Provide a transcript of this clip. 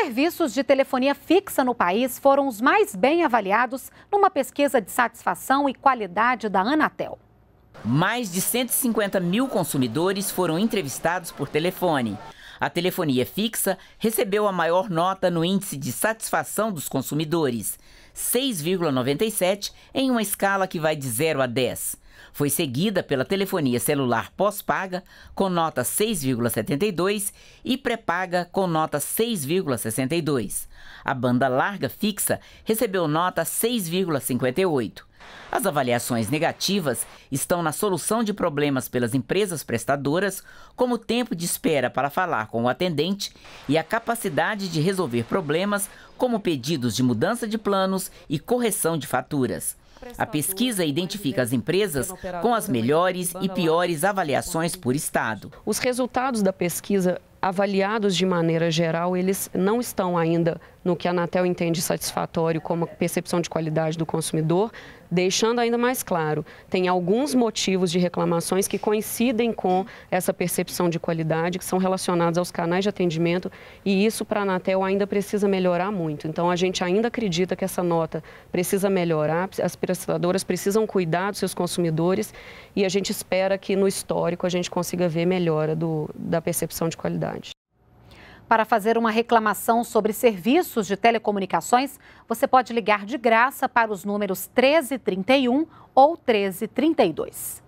serviços de telefonia fixa no país foram os mais bem avaliados numa pesquisa de satisfação e qualidade da Anatel. Mais de 150 mil consumidores foram entrevistados por telefone a telefonia fixa recebeu a maior nota no índice de satisfação dos consumidores, 6,97 em uma escala que vai de 0 a 10. Foi seguida pela telefonia celular pós-paga, com nota 6,72, e pré-paga, com nota 6,62. A banda larga fixa recebeu nota 6,58. As avaliações negativas estão na solução de problemas pelas empresas prestadoras, como o tempo de espera para falar com o atendente e a capacidade de resolver problemas, como pedidos de mudança de planos e correção de faturas. A pesquisa identifica as empresas com as melhores e piores avaliações por estado. Os resultados da pesquisa avaliados de maneira geral, eles não estão ainda no que a Anatel entende satisfatório como percepção de qualidade do consumidor, deixando ainda mais claro, tem alguns motivos de reclamações que coincidem com essa percepção de qualidade, que são relacionados aos canais de atendimento, e isso para a Anatel ainda precisa melhorar muito. Então, a gente ainda acredita que essa nota precisa melhorar, as prestadoras precisam cuidar dos seus consumidores, e a gente espera que no histórico a gente consiga ver melhora do, da percepção de qualidade. Para fazer uma reclamação sobre serviços de telecomunicações, você pode ligar de graça para os números 1331 ou 1332.